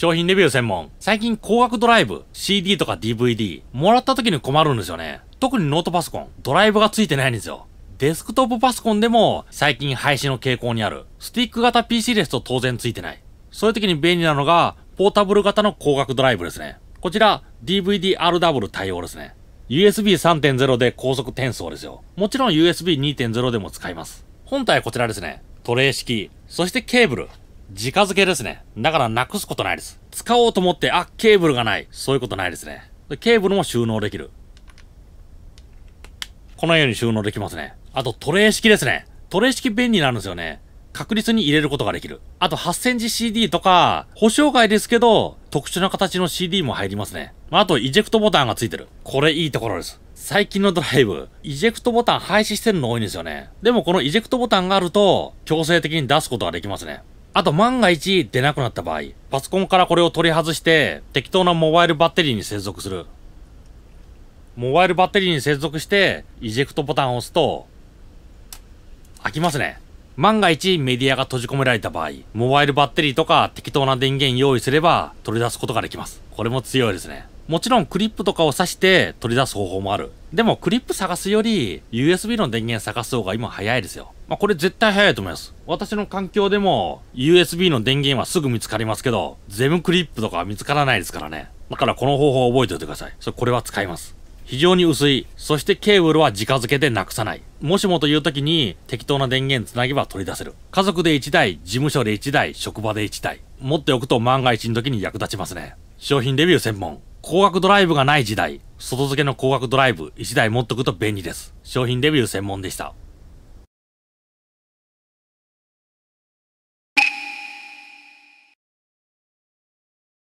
商品レビュー専門。最近高額ドライブ、CD とか DVD、もらった時に困るんですよね。特にノートパソコン、ドライブが付いてないんですよ。デスクトップパソコンでも最近廃止の傾向にある。スティック型 PC ですと当然付いてない。そういう時に便利なのが、ポータブル型の光学ドライブですね。こちら、DVD-RW 対応ですね。USB 3.0で高速転送ですよ。もちろん USB 2.0でも使います。本体はこちらですね。トレー式、そしてケーブル。直付けですね。だからなくすことないです。使おうと思って、あ、ケーブルがない。そういうことないですね。ケーブルも収納できる。このように収納できますね。あとトレー式ですね。トレー式便利なんですよね。確実に入れることができる。あと8センチ c d とか、保証外ですけど、特殊な形の CD も入りますね。あと、イジェクトボタンがついてる。これいいところです。最近のドライブ、イジェクトボタン廃止してるの多いんですよね。でもこのイジェクトボタンがあると、強制的に出すことができますね。あと万が一出なくなった場合、パソコンからこれを取り外して適当なモバイルバッテリーに接続する。モバイルバッテリーに接続してイジェクトボタンを押すと開きますね。万が一メディアが閉じ込められた場合、モバイルバッテリーとか適当な電源用意すれば取り出すことができます。これも強いですね。もちろんクリップとかを挿して取り出す方法もある。でもクリップ探すより USB の電源探す方が今早いですよ。まあ、これ絶対早いと思います。私の環境でも USB の電源はすぐ見つかりますけど、ゼムクリップとかは見つからないですからね。だからこの方法を覚えておいてください。それこれは使います。非常に薄い。そしてケーブルは直付けでなくさない。もしもという時に適当な電源つなげば取り出せる。家族で1台、事務所で1台、職場で1台。持っておくと万が一の時に役立ちますね。商品レビュー専門。高額ドライブがない時代、外付けの高額ドライブ1台持っとくと便利です。商品レビュー専門でした。